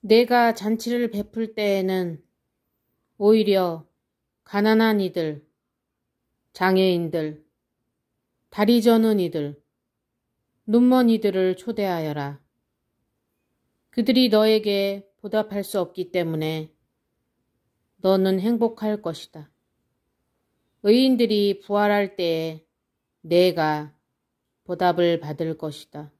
내가 잔치를 베풀 때에는 오히려 가난한 이들, 장애인들, 다리 저는 이들, 눈먼 이들을 초대하여라. 그들이 너에게 보답할 수 없기 때문에 너는 행복할 것이다. 의인들이 부활할 때에 내가 보답을 받을 것이다.